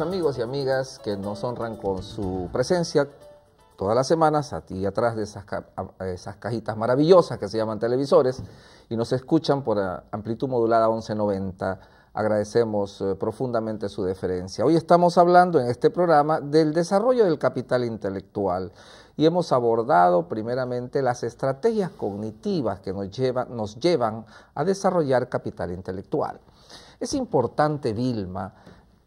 amigos y amigas que nos honran con su presencia todas las semanas aquí atrás de esas, esas cajitas maravillosas que se llaman televisores y nos escuchan por amplitud modulada 1190. Agradecemos eh, profundamente su deferencia. Hoy estamos hablando en este programa del desarrollo del capital intelectual y hemos abordado primeramente las estrategias cognitivas que nos, nos llevan a desarrollar capital intelectual. Es importante, Vilma,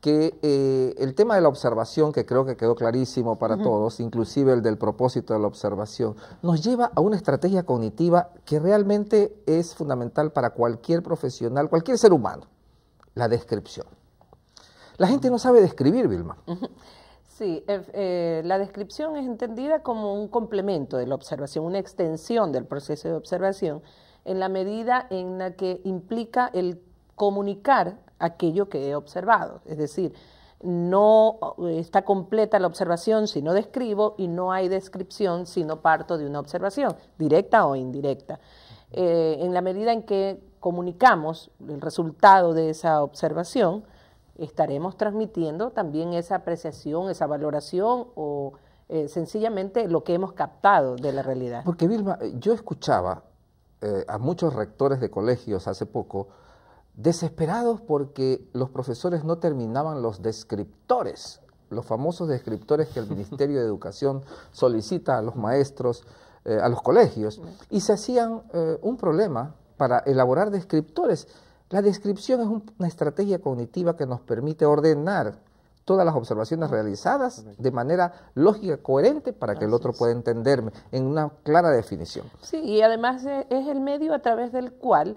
que eh, el tema de la observación, que creo que quedó clarísimo para todos, inclusive el del propósito de la observación, nos lleva a una estrategia cognitiva que realmente es fundamental para cualquier profesional, cualquier ser humano, la descripción. La gente no sabe describir, Vilma. Sí, eh, eh, la descripción es entendida como un complemento de la observación, una extensión del proceso de observación, en la medida en la que implica el comunicar aquello que he observado. Es decir, no eh, está completa la observación si no describo y no hay descripción si no parto de una observación, directa o indirecta. Eh, en la medida en que comunicamos el resultado de esa observación, estaremos transmitiendo también esa apreciación, esa valoración o eh, sencillamente lo que hemos captado de la realidad. Porque Vilma, yo escuchaba a muchos rectores de colegios hace poco, desesperados porque los profesores no terminaban los descriptores, los famosos descriptores que el Ministerio de Educación solicita a los maestros, eh, a los colegios, y se hacían eh, un problema para elaborar descriptores. La descripción es una estrategia cognitiva que nos permite ordenar todas las observaciones realizadas de manera lógica, coherente, para que el otro pueda entenderme, en una clara definición. Sí, y además eh, es el medio a través del cual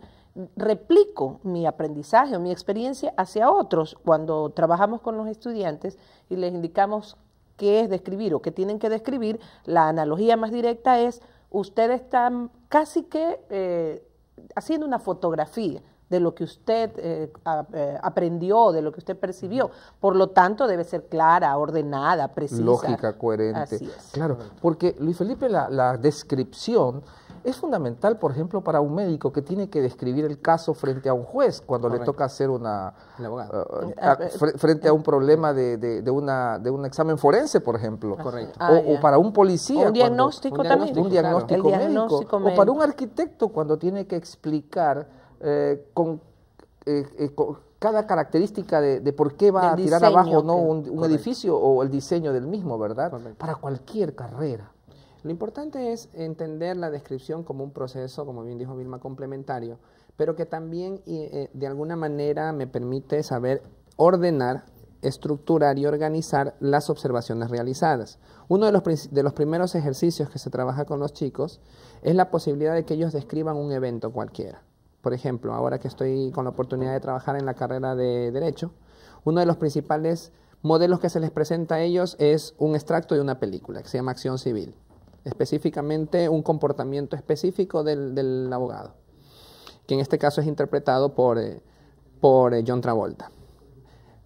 replico mi aprendizaje o mi experiencia hacia otros cuando trabajamos con los estudiantes y les indicamos qué es describir o qué tienen que describir, la analogía más directa es, ustedes están casi que eh, haciendo una fotografía de lo que usted eh, eh, aprendió, de lo que usted percibió. Por lo tanto, debe ser clara, ordenada, precisa. Lógica, coherente. Así es. Claro, porque Luis Felipe, la, la descripción es fundamental, por ejemplo, para un médico que tiene que describir el caso frente a un juez cuando le toca hacer una... Eh, eh, frente a eh, un problema de, de, una, de un examen forense, por ejemplo. Correcto. Ah, o, para un policía. Un diagnóstico también. Un diagnóstico, médico, O para un arquitecto cuando tiene que explicar con, cada característica de, por qué va a tirar abajo no un, edificio o el diseño del mismo, ¿verdad? Para cualquier carrera. Lo importante es entender la descripción como un proceso, como bien dijo Vilma, complementario, pero que también eh, de alguna manera me permite saber ordenar, estructurar y organizar las observaciones realizadas. Uno de los, de los primeros ejercicios que se trabaja con los chicos es la posibilidad de que ellos describan un evento cualquiera. Por ejemplo, ahora que estoy con la oportunidad de trabajar en la carrera de Derecho, uno de los principales modelos que se les presenta a ellos es un extracto de una película que se llama Acción Civil específicamente un comportamiento específico del, abogado, que en este caso es interpretado por, eh, por eh, John Travolta.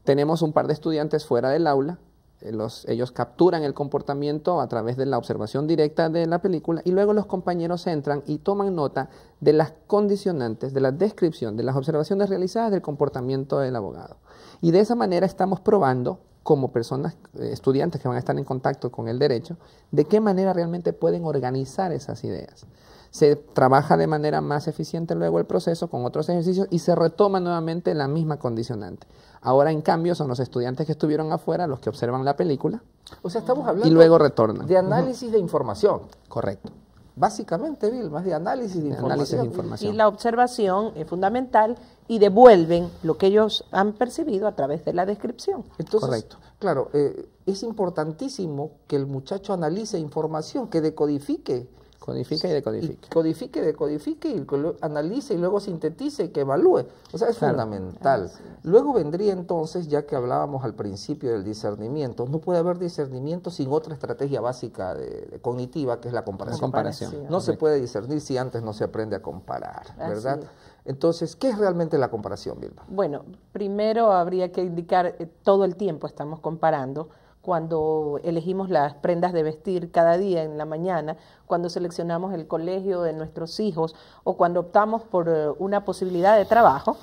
Tenemos un par de estudiantes fuera del aula, eh, ellos capturan el comportamiento a través de la observación directa de la película y luego los compañeros entran y toman nota de las condicionantes, de la descripción, de las observaciones realizadas del comportamiento del abogado. Y de esa manera estamos probando como personas, eh, estudiantes que van a estar en contacto con el derecho, de qué manera realmente pueden organizar esas ideas. Se trabaja de manera más eficiente luego el proceso con otros ejercicios y se retoma nuevamente la misma condicionante. Ahora, en cambio, son los estudiantes que estuvieron afuera los que observan la película. O sea, estamos hablando y luego retornan. de análisis de información. Correcto básicamente, Vilma, de análisis de, información. Y la observación es fundamental y devuelven lo que ellos han percibido a través de la descripción. Entonces, Claro, eh, es importantísimo que el muchacho analice información, que decodifique Codifique y decodifique. codifique, decodifique y analice y luego sintetice y que evalúe. O sea, es fundamental. Luego vendría entonces, ya que hablábamos al principio del discernimiento, no puede haber discernimiento sin otra estrategia básica cognitiva que es la comparación. No se puede discernir si antes no se aprende a comparar, ¿verdad? Entonces, ¿qué es realmente la comparación, Vilma? Bueno, primero habría que indicar, eh, todo el tiempo estamos comparando cuando elegimos las prendas de vestir cada día en la mañana, cuando seleccionamos el colegio de nuestros hijos o cuando optamos por eh, una posibilidad de trabajo,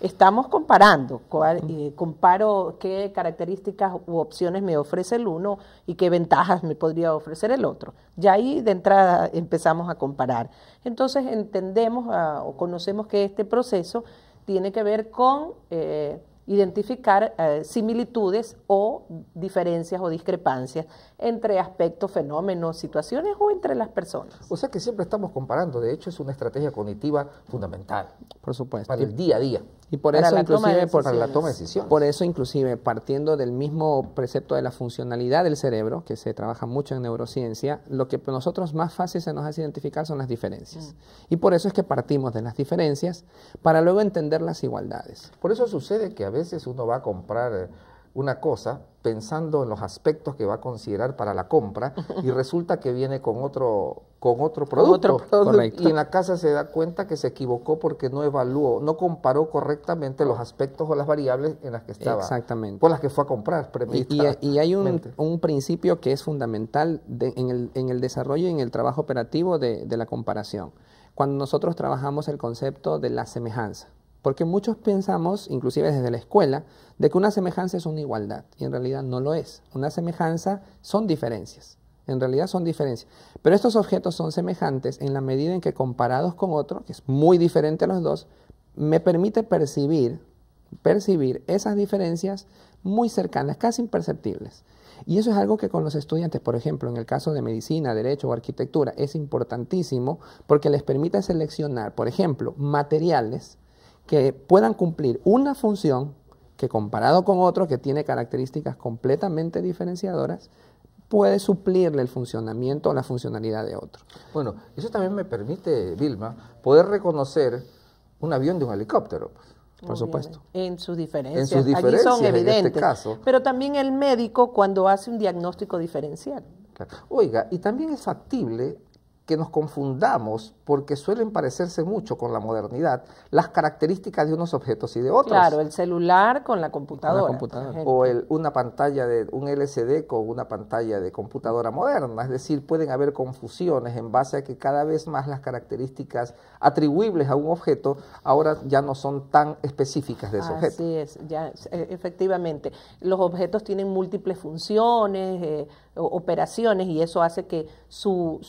estamos comparando, eh, comparo qué características u opciones me ofrece el uno y qué ventajas me podría ofrecer el otro. Ya ahí de entrada empezamos a comparar. Entonces entendemos ah, o conocemos que este proceso tiene que ver con... Eh, identificar eh, similitudes o diferencias o discrepancias entre aspectos, fenómenos, situaciones o entre las personas. O sea que siempre estamos comparando, de hecho es una estrategia cognitiva fundamental. Por supuesto. Para el día a día. Y por eso, inclusive, por, la toma de Por eso, inclusive, partiendo del mismo precepto de la funcionalidad del cerebro, que se trabaja mucho en neurociencia, lo que nosotros más fácil se nos hace identificar son las diferencias. Mm. Y por eso es que partimos de las diferencias para luego entender las igualdades. Por eso sucede que a veces uno va a comprar una cosa pensando en los aspectos que va a considerar para la compra y resulta que viene con otro, con otro producto. Y en la casa se da cuenta que se equivocó porque no evaluó, no comparó correctamente los aspectos o las variables en las que estaba. Exactamente. Por las que fue a comprar. Y, hay un, principio que es fundamental en, el, en, el, desarrollo y en el trabajo operativo de la comparación. Cuando nosotros trabajamos el concepto de la semejanza. Porque muchos pensamos, inclusive desde la escuela, de que una semejanza es una igualdad, y en realidad no lo es. Una semejanza son diferencias, en realidad son diferencias. Pero estos objetos son semejantes en la medida en que comparados con otro, que es muy diferente a los dos, me permite percibir, percibir esas diferencias muy cercanas, casi imperceptibles. Y eso es algo que con los estudiantes, por ejemplo, en el caso de medicina, derecho o arquitectura, es importantísimo porque les permite seleccionar, por ejemplo, materiales que puedan cumplir una función que comparado con otro que tiene características completamente diferenciadoras, puede suplirle el funcionamiento o la funcionalidad de otro. Bueno, eso también me permite, Vilma, poder reconocer un avión de un helicóptero. Pues. Por supuesto. En sus diferencias. Allí son este evidentes. Pero también el médico cuando hace un diagnóstico diferencial. Oiga, y también es factible que nos confundamos, porque suelen parecerse mucho con la modernidad, las características de unos objetos y de otros. Claro, el celular con la computadora. O el, una pantalla de un LCD con una pantalla de computadora moderna. Es decir, pueden haber confusiones en base a que cada vez más las características atribuibles a un objeto ahora ya no son tan específicas de ese objeto. Así es, ya, e, efectivamente. Los objetos tienen múltiples funciones. Eh, operaciones y eso hace que sus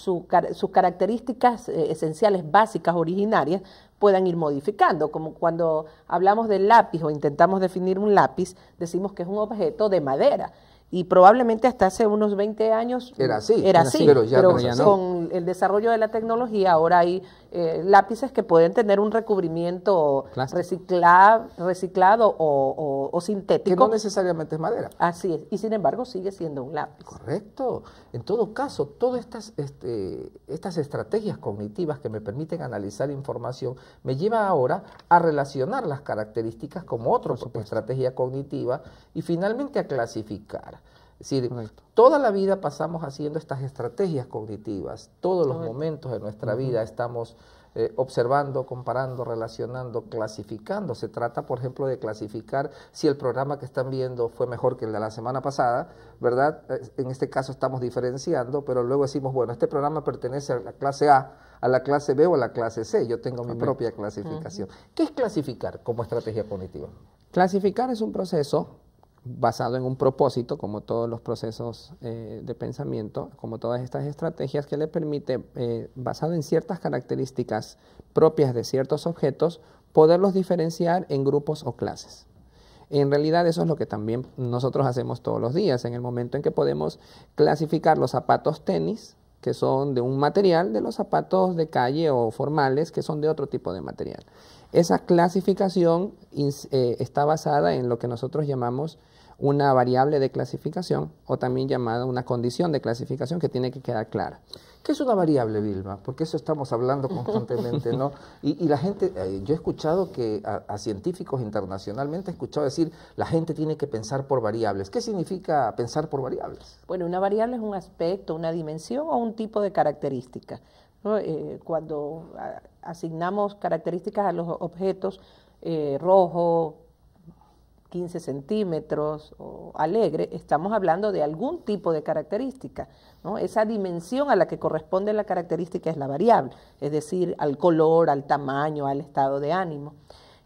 características eh, esenciales, básicas, originarias, puedan ir modificando. Como cuando hablamos del lápiz o intentamos definir un lápiz, decimos que es un objeto de madera y probablemente hasta hace unos 20 años era así, era, así, pero, con el desarrollo de la tecnología ahora hay eh, lápices que pueden tener un recubrimiento reciclado o, sintético. Que no necesariamente es madera. Así es, y sin embargo sigue siendo un lápiz. Correcto. En todo caso, todas estas, este, estas estrategias cognitivas que me permiten analizar información me lleva ahora a relacionar las características con otra estrategia cognitiva y finalmente a clasificar. Es decir, toda la vida pasamos haciendo estas estrategias cognitivas, todos los momentos de nuestra vida estamos eh, observando, comparando, relacionando, clasificando. Se trata, por ejemplo, de clasificar si el programa que están viendo fue mejor que el de la semana pasada, ¿verdad? En este caso estamos diferenciando, pero luego decimos, bueno, este programa pertenece a la clase A, a la clase B o a la clase C. Yo tengo mi propia clasificación. ¿Qué es clasificar como estrategia cognitiva? Clasificar es un proceso basado en un propósito, como todos los procesos eh, de pensamiento, como todas estas estrategias que le permite, eh, basado en ciertas características propias de ciertos objetos, poderlos diferenciar en grupos o clases. En realidad eso es lo que también nosotros hacemos todos los días, en el momento en que podemos clasificar los zapatos tenis, que son de un material, de los zapatos de calle o formales, que son de otro tipo de material. Esa clasificación eh, está basada en lo que nosotros llamamos una variable de clasificación o también llamada una condición de clasificación que tiene que quedar clara. ¿Qué es una variable, Vilma? Porque eso estamos hablando constantemente, ¿no? Y, la gente, eh, yo he escuchado que a, científicos internacionalmente he escuchado decir, la gente tiene que pensar por variables. ¿Qué significa pensar por variables? Bueno, una variable es un aspecto, una dimensión o un tipo de característica. Eh, cuando asignamos características a los objetos, eh, rojo, 15 centímetros o alegre, estamos hablando de algún tipo de característica. ¿no? Esa dimensión a la que corresponde la característica es la variable, es decir, al color, al tamaño, al estado de ánimo.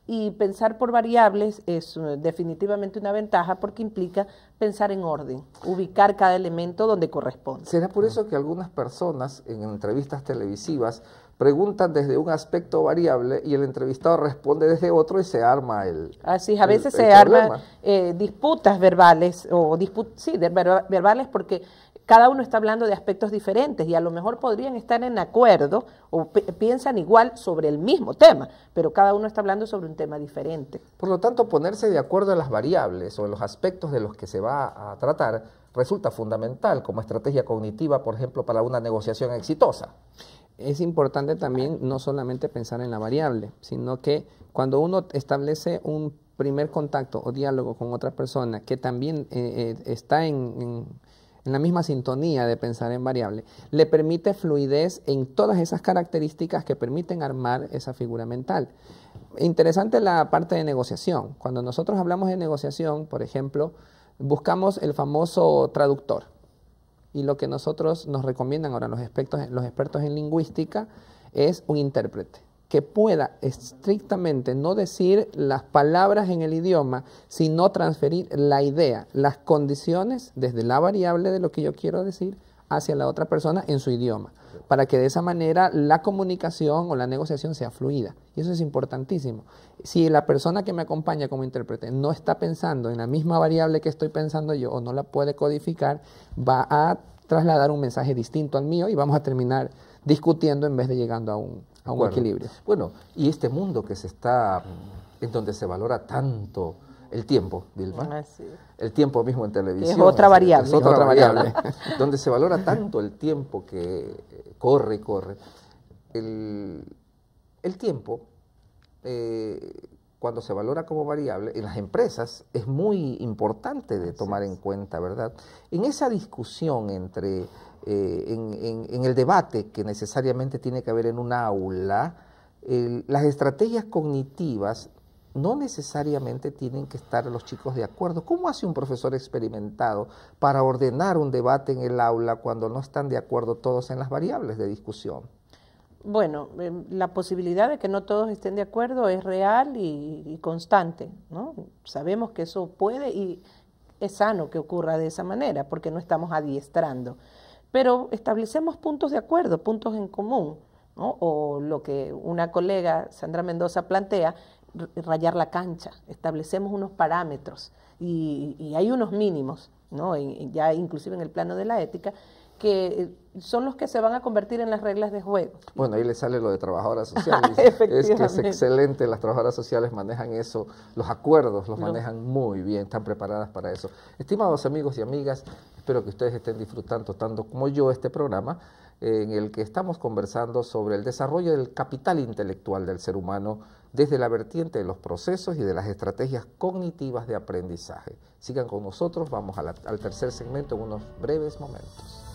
Y pensar por variables es eh, definitivamente una ventaja porque implica pensar en orden, ubicar cada elemento donde corresponde. ¿Será por eso que algunas personas en entrevistas televisivas preguntan desde un aspecto variable y el entrevistado responde desde otro y se arma el. Así a veces se arman eh, disputas verbales, o sí, verbales, porque cada uno está hablando de aspectos diferentes y a lo mejor podrían estar en acuerdo o piensan igual sobre el mismo tema, pero cada uno está hablando sobre un tema diferente. Por lo tanto, ponerse de acuerdo en las variables o en los aspectos de los que se va a tratar resulta fundamental como estrategia cognitiva, por ejemplo, para una negociación exitosa es importante también no solamente pensar en la variable, sino que cuando uno establece un primer contacto o diálogo con otra persona que también eh, eh, está en, la misma sintonía de pensar en variable, le permite fluidez en todas esas características que permiten armar esa figura mental. Interesante la parte de negociación. Cuando nosotros hablamos de negociación, por ejemplo, buscamos el famoso traductor y lo que nosotros nos recomiendan ahora los expertos, los expertos en lingüística es un intérprete que pueda estrictamente no decir las palabras en el idioma, sino transferir la idea, las condiciones desde la variable de lo que yo quiero decir hacia la otra persona en su idioma, para que de esa manera la comunicación o la negociación sea fluida. Y eso es importantísimo. Si la persona que me acompaña como intérprete no está pensando en la misma variable que estoy pensando yo o no la puede codificar, va a trasladar un mensaje distinto al mío y vamos a terminar discutiendo en vez de llegando a un, equilibrio. Bueno, y este mundo que se está, en donde se valora tanto, el tiempo, Vilma. Ah, el tiempo mismo en televisión. Es otra variable. Es otra, variable. donde se valora tanto el tiempo que eh, corre corre. El, tiempo, eh, cuando se valora como variable, en las empresas es muy importante de tomar en cuenta, ¿verdad? En esa discusión entre, eh, en, el debate que necesariamente tiene que haber en un aula, las estrategias cognitivas no necesariamente tienen que estar los chicos de acuerdo. ¿Cómo hace un profesor experimentado para ordenar un debate en el aula cuando no están de acuerdo todos en las variables de discusión? Bueno, eh, la posibilidad de que no todos estén de acuerdo es real y, constante, ¿no? Sabemos que eso puede y es sano que ocurra de esa manera porque no estamos adiestrando. Pero establecemos puntos de acuerdo, puntos en común. ¿no? o lo que una colega, Sandra Mendoza, plantea, rayar la cancha, establecemos unos parámetros y, hay unos mínimos, ¿no? ya inclusive en el plano de la ética, que eh, son los que se van a convertir en las reglas de juego. Bueno, ahí le sale lo de trabajadoras sociales. es que es excelente, las trabajadoras sociales manejan eso, los acuerdos los manejan muy bien, están preparadas para eso. Estimados amigos y amigas, espero que ustedes estén disfrutando tanto como yo este programa en el que estamos conversando sobre el desarrollo del capital intelectual del ser humano desde la vertiente de los procesos y de las estrategias cognitivas de aprendizaje. Sigan con nosotros, vamos al tercer segmento en unos breves momentos.